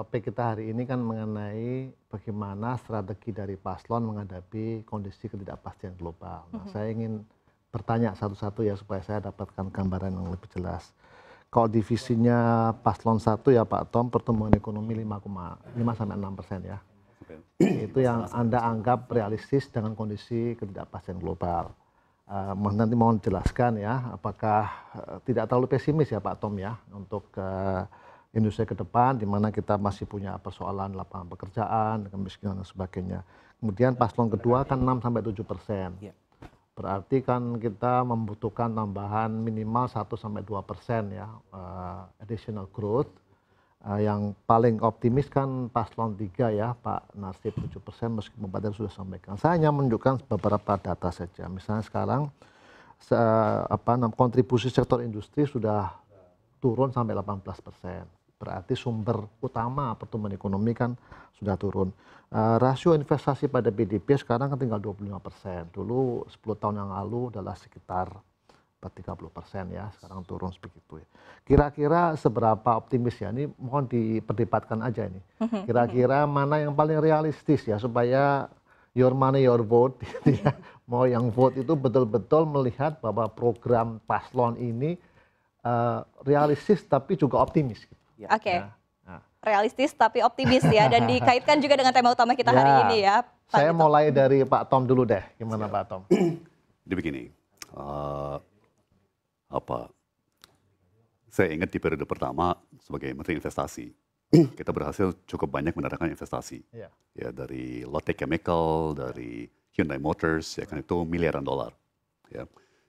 topik kita hari ini kan mengenai bagaimana strategi dari paslon menghadapi kondisi ketidakpastian global. Nah, mhm. saya ingin bertanya satu-satu ya supaya saya dapatkan gambaran yang lebih jelas. Kalau divisinya paslon satu ya Pak Tom, pertumbuhan ekonomi 5,5 sampai 6 persen ya. Itu yang Anda anggap realistis dengan kondisi ketidakpastian global. Uh, nanti mohon jelaskan ya, apakah uh, tidak terlalu pesimis ya Pak Tom ya untuk uh, indonesia ke depan di mana kita masih punya persoalan lapangan pekerjaan, kemiskinan dan sebagainya. Kemudian paslon kedua kan 6 sampai 7 persen. Iya. Berarti kan kita membutuhkan tambahan minimal 1 sampai 2 persen ya uh, additional growth. Uh, yang paling optimis kan paslon 3 ya Pak Nasib 7 persen meskipun Pak sudah sampaikan. Saya hanya menunjukkan beberapa data saja. Misalnya sekarang se apa kontribusi sektor industri sudah turun sampai 18 persen berarti sumber utama pertumbuhan ekonomi kan sudah turun. Eh, rasio investasi pada PDB sekarang kan tinggal 25 persen. Dulu 10 tahun yang lalu adalah sekitar 30 persen ya, sekarang turun sebegitu ya. Kira-kira seberapa optimis ya, ini mohon diperdebatkan aja ini. Mhm, Kira-kira mhm. mana yang paling realistis ya, supaya your money, your vote, gitu ya. mau yang vote itu betul-betul melihat bahwa program paslon ini uh, realistis tapi juga optimis. Gitu. Ya. Oke. Okay. Ya. Nah. Realistis tapi optimis ya dan dikaitkan juga dengan tema utama kita ya. hari ini ya. Pak Saya Tom. mulai dari Pak Tom dulu deh. Gimana Siap. Pak Tom? Jadi begini. Uh, apa saya ingat di periode pertama sebagai menteri investasi kita berhasil cukup banyak mendatangkan investasi yeah. ya dari Lotte Chemical dari Hyundai Motors ya kan itu miliaran dolar ya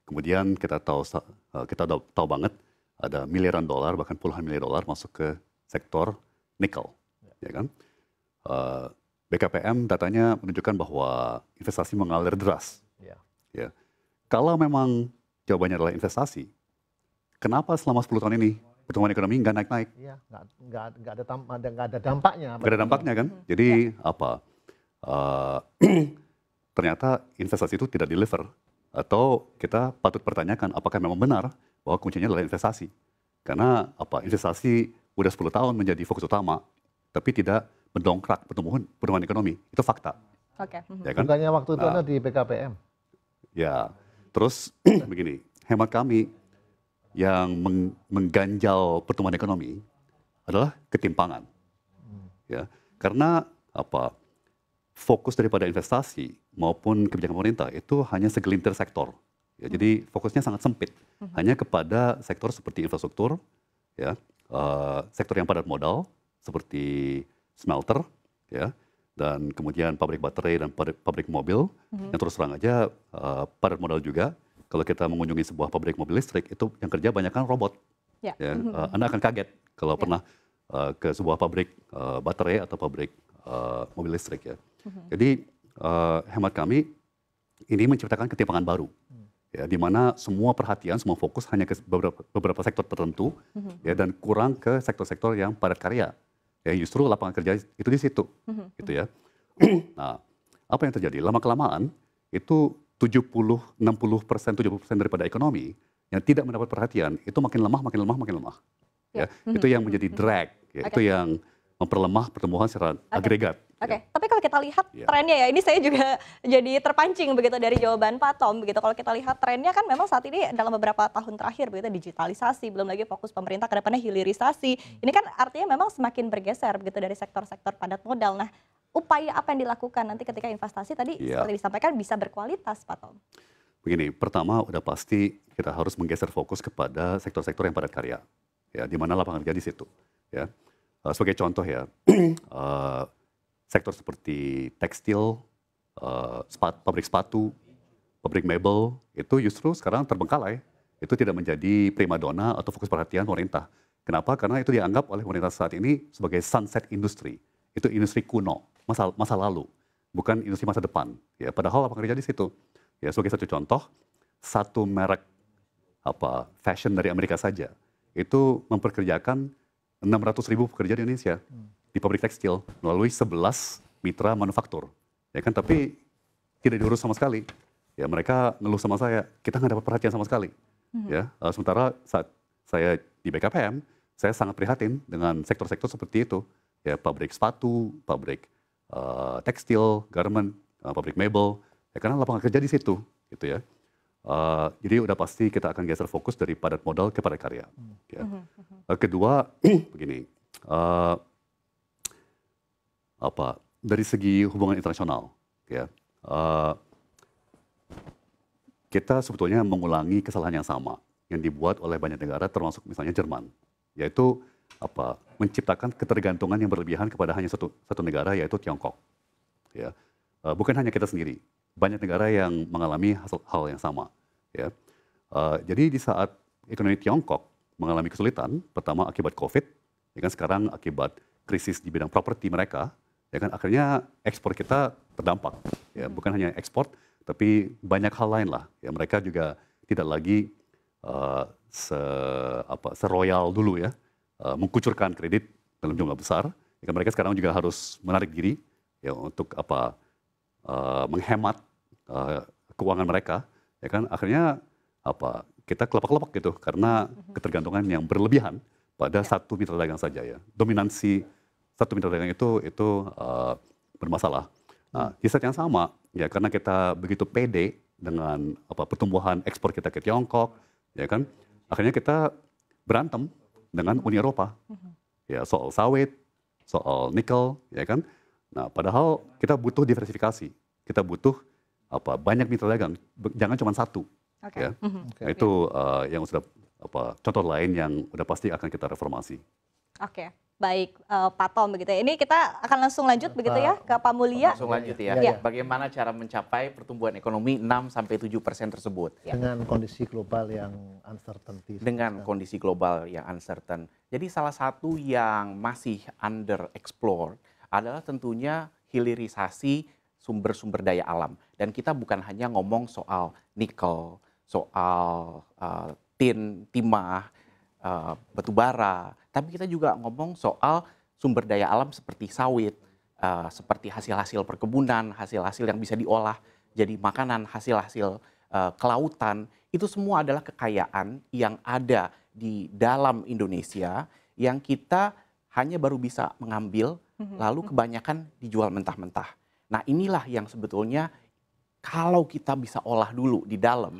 kemudian kita tahu eh, kita tahu banget ada miliaran dolar bahkan puluhan miliar dolar masuk ke sektor nikel, ya, kan? Uh, eh, BKPM datanya menunjukkan bahwa investasi mengalir deras. Ya. ya. Kalau memang jawabannya adalah investasi, kenapa selama 10 tahun ini pertumbuhan ekonomi nggak naik-naik? Iya, nggak nggak ada, ada, ada dampaknya. Nggak ada dampaknya kan? Hmm. Jadi ya. apa? Uh, ternyata investasi itu tidak deliver atau kita patut pertanyakan apakah memang benar bahwa kuncinya adalah investasi. Karena apa investasi udah 10 tahun menjadi fokus utama, tapi tidak mendongkrak pertumbuhan pertumbuhan ekonomi. Itu fakta. Oke. Okay. Ya mhm. kan? Bukannya waktu itu nah, ada di PKPM. Ya. Terus begini, hemat kami yang meng mengganjal pertumbuhan ekonomi adalah ketimpangan. Ya. Karena apa? Fokus daripada investasi maupun kebijakan pemerintah itu hanya segelintir sektor Ya, Jadi fokusnya sangat sempit, mhm. hanya kepada sektor seperti infrastruktur, ya, uh, sektor yang padat modal seperti smelter, ya, dan kemudian pabrik baterai dan pabrik, pabrik mobil hmm. yang terus terang aja uh, padat modal juga. Kalau kita mengunjungi sebuah pabrik mobil listrik itu yang kerja banyak kan robot. Ya. Ya, uh, Anda akan kaget kalau ya. pernah uh, ke sebuah pabrik uh, baterai atau pabrik uh, mobil listrik ya. Mhm. Jadi uh, hemat kami ini menciptakan ketimpangan baru ya di mana semua perhatian semua fokus hanya ke beberapa, beberapa sektor tertentu mm-hmm. ya dan kurang ke sektor-sektor yang padat karya ya justru lapangan kerja itu di situ mm-hmm. gitu ya nah apa yang terjadi lama kelamaan itu 70 60 persen 70 persen daripada ekonomi yang tidak mendapat perhatian itu makin lemah makin lemah makin lemah ya, ya. Mm-hmm. itu yang menjadi mhm. drag ya. okay. itu yang memperlemah pertumbuhan secara okay. agregat Oke, okay. ya. tapi kalau kita lihat ya. trennya ya, ini saya juga jadi terpancing begitu dari jawaban Pak Tom begitu. Kalau kita lihat trennya kan memang saat ini dalam beberapa tahun terakhir begitu digitalisasi, belum lagi fokus pemerintah ke depannya hilirisasi. Hmm. Ini kan artinya memang semakin bergeser begitu dari sektor-sektor padat modal. Nah, upaya apa yang dilakukan nanti ketika investasi tadi ya. seperti disampaikan bisa berkualitas Pak Tom? Begini, pertama udah pasti kita harus menggeser fokus kepada sektor-sektor yang padat karya. Ya, di mana lapangan kerja di situ, ya. Uh, sebagai contoh ya, uh, sektor seperti tekstil, uh, pabrik sepatu, pabrik mebel, itu justru sekarang terbengkalai. Itu tidak menjadi primadona atau fokus perhatian pemerintah. Kenapa? Karena itu dianggap oleh pemerintah saat ini sebagai sunset industri. Itu industri kuno, masa, masa lalu, bukan industri masa depan. Ya, padahal apa kerja di situ? Ya, sebagai satu contoh, satu merek apa fashion dari Amerika saja itu memperkerjakan 600 ribu pekerja di Indonesia. Hmm di pabrik tekstil melalui 11 mitra manufaktur. Ya kan, tapi tidak diurus sama sekali. Ya mereka ngeluh sama saya, kita nggak dapat perhatian sama sekali. Hmm. Ya, eh, sementara saat saya di BKPM, saya sangat prihatin dengan sektor-sektor seperti itu. Ya pabrik sepatu, pabrik uh, tekstil, garment, uh, pabrik mebel. Ya karena lapangan kerja di situ, gitu ya. Uh, jadi udah pasti kita akan geser fokus dari padat modal kepada karya. Hmm. Ya. Uh, kedua begini, uh, apa dari segi hubungan internasional ya uh, kita sebetulnya mengulangi kesalahan yang sama yang dibuat oleh banyak negara termasuk misalnya Jerman yaitu apa menciptakan ketergantungan yang berlebihan kepada hanya satu satu negara yaitu Tiongkok ya uh, bukan hanya kita sendiri banyak negara yang mengalami hasil, hal yang sama ya uh, jadi di saat ekonomi Tiongkok mengalami kesulitan pertama akibat COVID dengan ya sekarang akibat krisis di bidang properti mereka ya kan akhirnya ekspor kita terdampak ya hmm. bukan hanya ekspor tapi banyak hal lain lah ya mereka juga tidak lagi uh, se apa seroyal dulu ya uh, eh, mengkucurkan kredit dalam jumlah besar ya kan mereka sekarang juga harus menarik diri ya untuk apa uh, menghemat uh, keuangan mereka ya kan akhirnya apa kita kelepak-kelepak gitu karena hmm. ketergantungan yang berlebihan pada ya. satu mitra dagang saja ya dominansi satu mitra dagang itu itu uh, bermasalah. Nah, di hmm. saat yang sama ya karena kita begitu pede dengan apa pertumbuhan ekspor kita ke Tiongkok, ya kan? Akhirnya kita berantem dengan Uni Eropa. Hmm. Ya, soal sawit, soal nikel, ya kan? Nah, padahal kita butuh diversifikasi. Kita butuh apa banyak mitra dagang, jangan cuma satu. Okay. Ya. Hmm. Okay. Nah, itu uh, yang sudah apa contoh lain yang udah pasti akan kita reformasi. Oke. Okay baik uh, Pak Tom begitu. Ya. Ini kita akan langsung lanjut begitu ya ke Pak Mulia. Langsung lanjut ya. ya. Bagaimana cara mencapai pertumbuhan ekonomi 6 sampai 7 persen tersebut? Iya. Dengan kondisi global yang uncertain. Dengan kondisi global yang uncertain. Jadi salah satu yang masih under explore adalah tentunya hilirisasi sumber-sumber daya alam. Dan kita bukan hanya ngomong soal nikel, soal uh, tin, timah, Eh, batu bara tapi kita juga ngomong soal sumber daya alam seperti sawit, eh, seperti hasil-hasil perkebunan, hasil-hasil yang bisa diolah jadi makanan, hasil-hasil eh, kelautan, itu semua adalah kekayaan yang ada di dalam Indonesia yang kita hanya baru bisa mengambil mhm. lalu mhm. kebanyakan dijual mentah-mentah. Nah, inilah yang sebetulnya kalau kita bisa olah dulu di dalam.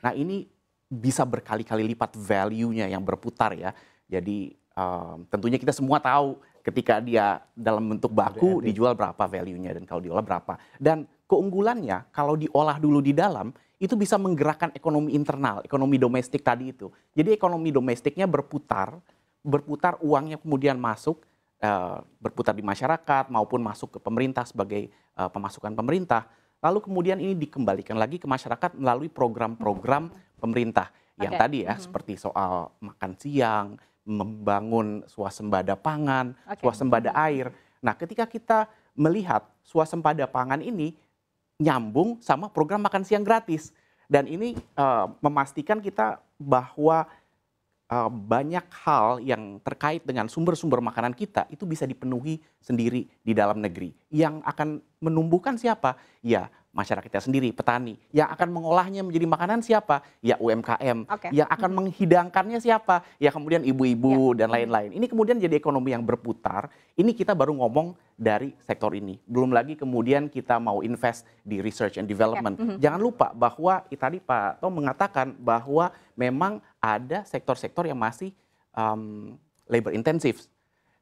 Nah, ini bisa berkali-kali lipat value-nya yang berputar ya. Jadi um, tentunya kita semua tahu ketika dia dalam bentuk baku dijual berapa value-nya dan kalau diolah berapa. Dan keunggulannya kalau diolah dulu di dalam itu bisa menggerakkan ekonomi internal, ekonomi domestik tadi itu. Jadi ekonomi domestiknya berputar, berputar uangnya kemudian masuk uh, berputar di masyarakat maupun masuk ke pemerintah sebagai uh, pemasukan pemerintah. Lalu kemudian ini dikembalikan lagi ke masyarakat melalui program-program pemerintah yang okay. tadi ya mm-hmm. seperti soal makan siang, membangun suasembada pangan, okay. suasembada mm-hmm. air. Nah, ketika kita melihat suasembada pangan ini nyambung sama program makan siang gratis dan ini uh, memastikan kita bahwa uh, banyak hal yang terkait dengan sumber-sumber makanan kita itu bisa dipenuhi sendiri di dalam negeri. Yang akan menumbuhkan siapa? Ya, masyarakat kita sendiri, petani. Yang akan mengolahnya menjadi makanan siapa? Ya UMKM. Okay. Yang akan menghidangkannya siapa? Ya kemudian ibu-ibu yeah. dan lain-lain. Ini kemudian jadi ekonomi yang berputar. Ini kita baru ngomong dari sektor ini. Belum lagi kemudian kita mau invest di research and development. Yeah. Mm -hmm. Jangan lupa bahwa tadi Pak Tom mengatakan bahwa memang ada sektor-sektor yang masih um, labor intensif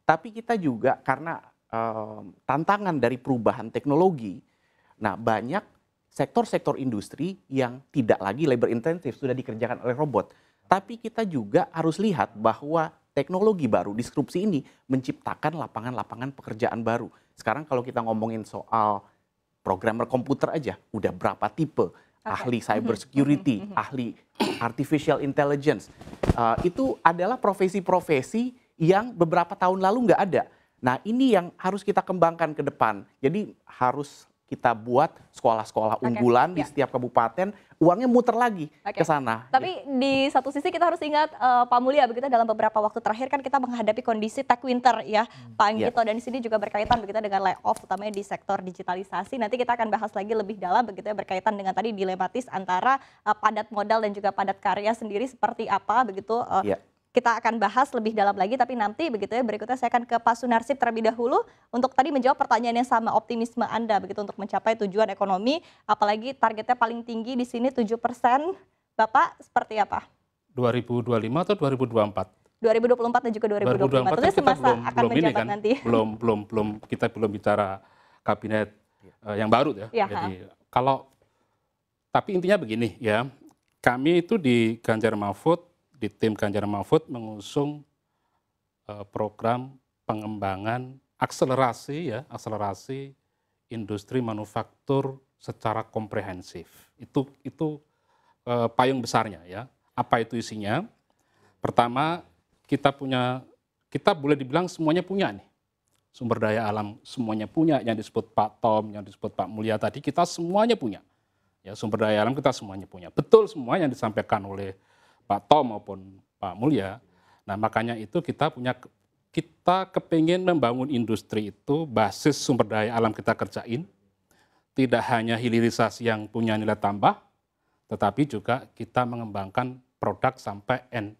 Tapi kita juga karena um, tantangan dari perubahan teknologi Nah, banyak sektor-sektor industri yang tidak lagi labor intensif sudah dikerjakan oleh robot. Tapi kita juga harus lihat bahwa teknologi baru, disrupsi ini menciptakan lapangan-lapangan pekerjaan baru. Sekarang kalau kita ngomongin soal programmer komputer aja, udah berapa tipe ahli mhm, cyber mhm, security, mhm, ahli artificial intelligence. Uh, itu adalah profesi-profesi yang beberapa tahun lalu nggak ada. Nah, ini yang harus kita kembangkan ke depan. Jadi harus kita buat sekolah-sekolah unggulan di ya. setiap kabupaten, uangnya muter lagi okay. ke sana. Tapi ya. di satu sisi kita harus ingat uh, Pak Mulia begitu dalam beberapa waktu terakhir kan kita menghadapi kondisi tech winter ya hmm. Pak Anggito yeah. dan di sini juga berkaitan begitu dengan layoff utamanya di sektor digitalisasi. Nanti kita akan bahas lagi lebih dalam begitu ya berkaitan dengan tadi dilematis antara uh, padat modal dan juga padat karya sendiri seperti apa begitu uh, eh, yeah kita akan bahas lebih dalam lagi tapi nanti begitu ya berikutnya saya akan ke Pak Sunarsip terlebih dahulu untuk tadi menjawab pertanyaan yang sama optimisme Anda begitu untuk mencapai tujuan ekonomi apalagi targetnya paling tinggi di sini 7%. Bapak seperti apa? 2025 atau 2024? 2024 dan juga 2025. 2024 kan Tentunya semasa belum, akan belum menjabat kan, nanti. Belum belum belum kita belum bicara kabinet uh, yang baru ya. ya Jadi ha. kalau tapi intinya begini ya. Kami itu di Ganjar Mahfud di tim Ganjar Mahfud mengusung eh, program pengembangan akselerasi ya, akselerasi industri manufaktur secara komprehensif. Itu itu eh, payung besarnya ya. Apa itu isinya? Pertama, kita punya kita boleh dibilang semuanya punya nih sumber daya alam semuanya punya yang disebut Pak Tom, yang disebut Pak Mulia tadi kita semuanya punya. Ya, sumber daya alam kita semuanya punya. Betul semua yang disampaikan oleh Pak Tom maupun Pak Mulya. Nah makanya itu kita punya kita kepingin membangun industri itu basis sumber daya alam kita kerjain, tidak hanya hilirisasi yang punya nilai tambah, tetapi juga kita mengembangkan produk sampai end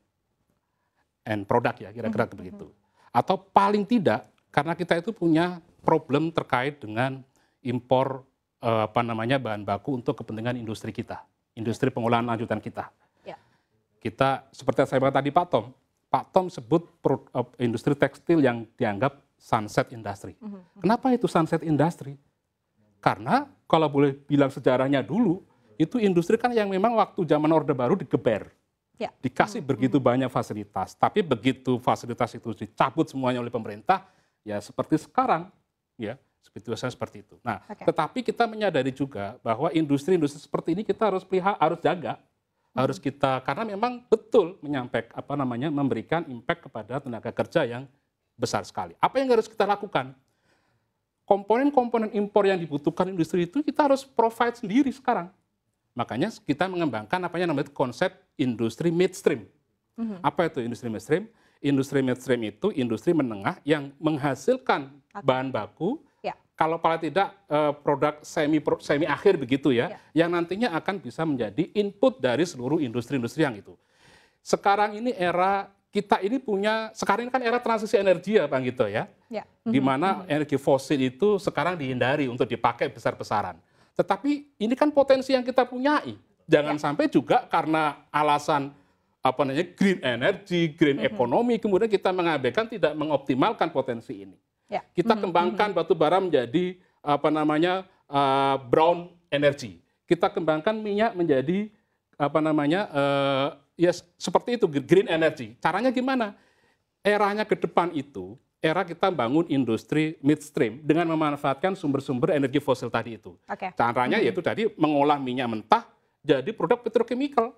end produk ya kira-kira mm-hmm. begitu. Hmm. Atau paling tidak karena kita itu punya problem terkait dengan impor eh, apa namanya bahan baku untuk kepentingan industri kita, industri pengolahan lanjutan kita kita seperti yang saya bilang tadi Pak Tom, Pak Tom sebut eh, industri tekstil yang dianggap sunset industry. Mhm, mhm. Kenapa itu sunset industry? Karena kalau boleh bilang sejarahnya dulu, itu industri kan yang memang waktu zaman Orde Baru digeber. Ya. Dikasih -hmm. begitu mhm. banyak fasilitas, tapi begitu fasilitas itu dicabut semuanya oleh pemerintah, ya seperti sekarang, ya seperti seperti itu. Nah, okay. tetapi kita menyadari juga bahwa industri-industri seperti ini kita harus pelihara, harus jaga harus kita karena memang betul menyampaikan apa namanya memberikan impact kepada tenaga kerja yang besar sekali. Apa yang harus kita lakukan? Komponen-komponen impor yang dibutuhkan industri itu kita harus provide sendiri sekarang. Makanya kita mengembangkan apa yang namanya konsep industri midstream. Mm-hmm. Apa itu industri midstream? Industri midstream itu industri menengah yang menghasilkan bahan baku kalau paling tidak eh, produk semi semi akhir begitu ya, ya, yang nantinya akan bisa menjadi input dari seluruh industri-industri yang itu. Sekarang ini era kita ini punya sekarang ini kan era transisi energi ya Bang Gito ya, ya. di mhm. mana mm-hmm. energi fosil itu sekarang dihindari untuk dipakai besar-besaran. Tetapi ini kan potensi yang kita punyai. Jangan ya. sampai juga karena alasan apa namanya green energy, green mm-hmm. ekonomi, kemudian kita mengabaikan tidak mengoptimalkan potensi ini. Ya. Kita hmm, kembangkan hmm, hmm. batu bara menjadi apa namanya uh, brown energy. Kita kembangkan minyak menjadi apa namanya uh, ya seperti itu green energy. Caranya gimana? Eranya ke depan itu era kita bangun industri midstream dengan memanfaatkan sumber-sumber energi fosil tadi itu. Okay. Caranya yaitu tadi mengolah minyak mentah jadi produk petrokimikal.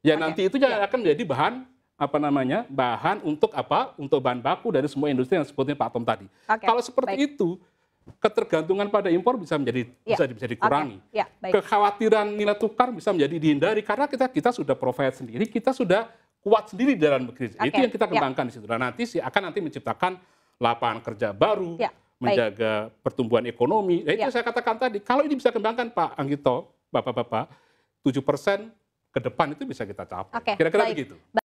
Ya okay. nanti itu yeah. Ya. akan menjadi bahan apa namanya bahan untuk apa untuk bahan baku dari semua industri yang sebutnya Pak Tom tadi. Okay. Kalau seperti baik. itu ketergantungan pada impor bisa menjadi ya. bisa bisa dikurangi. Okay. Ya, baik. Kekhawatiran nilai tukar bisa menjadi dihindari karena kita kita sudah profit sendiri, kita sudah kuat sendiri dalam negeri. Okay. Itu yang kita ya. kembangkan ya. di situ. Dan nanti sih akan nanti menciptakan lapangan kerja baru, ya. menjaga pertumbuhan ekonomi. Nah, itu ya. saya katakan tadi, kalau ini bisa kembangkan Pak Anggito, Bapak-bapak, 7% ke depan itu bisa kita capai. kira Kira-kira begitu. Baik.